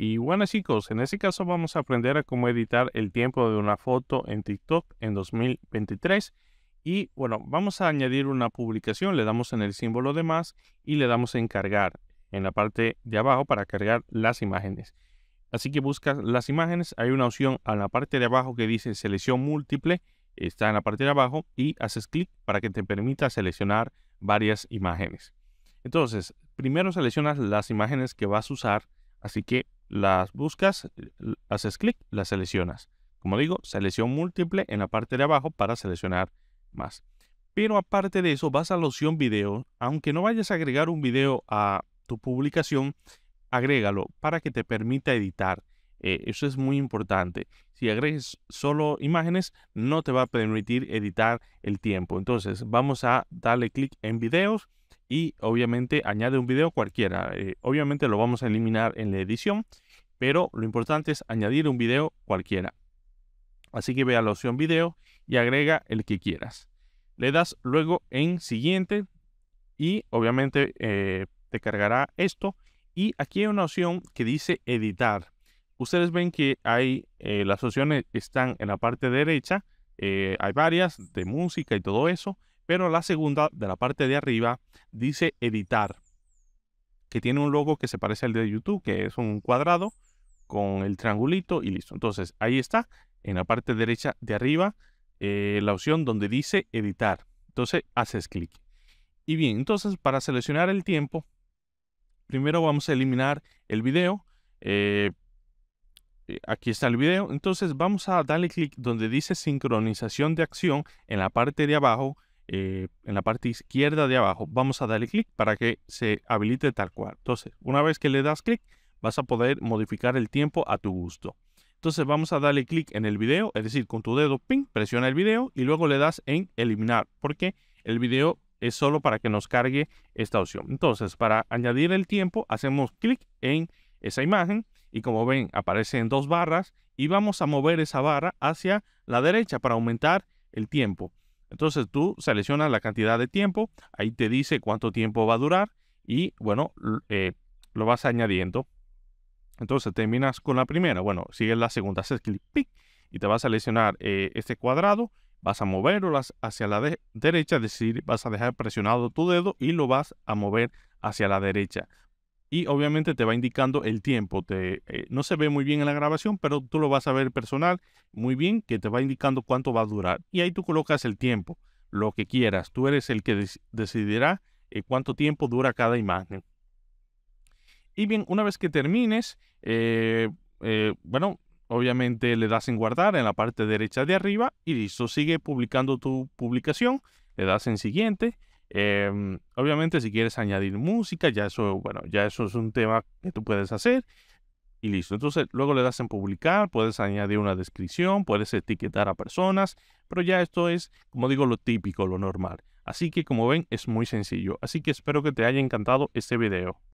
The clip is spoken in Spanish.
Y bueno chicos, en este caso vamos a aprender a cómo editar el tiempo de una foto en TikTok en 2023. Y bueno, vamos a añadir una publicación, le damos en el símbolo de más y le damos en cargar en la parte de abajo para cargar las imágenes. Así que buscas las imágenes, hay una opción en la parte de abajo que dice selección múltiple, está en la parte de abajo y haces clic para que te permita seleccionar varias imágenes. Entonces, primero seleccionas las imágenes que vas a usar, así que las buscas, haces clic, las seleccionas. Como digo, selección múltiple en la parte de abajo para seleccionar más. Pero aparte de eso, vas a la opción video. Aunque no vayas a agregar un video a tu publicación, agrégalo para que te permita editar. Eh, eso es muy importante. Si agregues solo imágenes, no te va a permitir editar el tiempo. Entonces, vamos a darle clic en videos y obviamente añade un video cualquiera. Eh, obviamente lo vamos a eliminar en la edición pero lo importante es añadir un video cualquiera. Así que ve a la opción video y agrega el que quieras. Le das luego en siguiente y obviamente eh, te cargará esto. Y aquí hay una opción que dice editar. Ustedes ven que hay eh, las opciones están en la parte derecha. Eh, hay varias de música y todo eso. Pero la segunda de la parte de arriba dice editar. Que tiene un logo que se parece al de YouTube, que es un cuadrado con el triangulito y listo. Entonces, ahí está, en la parte derecha de arriba, eh, la opción donde dice editar. Entonces, haces clic. Y bien, entonces, para seleccionar el tiempo, primero vamos a eliminar el video. Eh, eh, aquí está el video. Entonces, vamos a darle clic donde dice sincronización de acción en la parte de abajo. en la parte izquierda de abajo vamos a darle clic para que se habilite tal cual entonces una vez que le das clic vas a poder modificar el tiempo a tu gusto. Entonces vamos a darle clic en el video, es decir, con tu dedo, ping, presiona el video y luego le das en eliminar, porque el video es solo para que nos cargue esta opción. Entonces, para añadir el tiempo, hacemos clic en esa imagen y como ven, aparecen dos barras y vamos a mover esa barra hacia la derecha para aumentar el tiempo. Entonces tú seleccionas la cantidad de tiempo, ahí te dice cuánto tiempo va a durar y bueno, eh, lo vas añadiendo. Entonces terminas con la primera, bueno, sigues la segunda, haces clic, y te vas a seleccionar eh, este cuadrado, vas a moverlo hacia la derecha, decir, vas a dejar presionado tu dedo y lo vas a mover hacia la derecha. Y obviamente te va indicando el tiempo. Eh, no se ve muy bien en la grabación, pero tú lo vas a ver personal muy bien, que te va indicando cuánto va a durar. Y ahí tú colocas el tiempo, lo que quieras. Tú eres el que decidirá eh, cuánto tiempo dura cada imagen. Y bien, una vez que termines, eh, eh, bueno, obviamente le das en guardar en la parte derecha de arriba y listo, sigue publicando tu publicación, le das en siguiente. Em, obviamente si quieres añadir música, ya eso, bueno, ya eso es un tema que tú puedes hacer y listo. Entonces luego le das en publicar, puedes añadir una descripción, puedes etiquetar a personas, pero ya esto es, como digo, lo típico, lo normal. Así que como ven es muy sencillo. Así que espero que te haya encantado este video.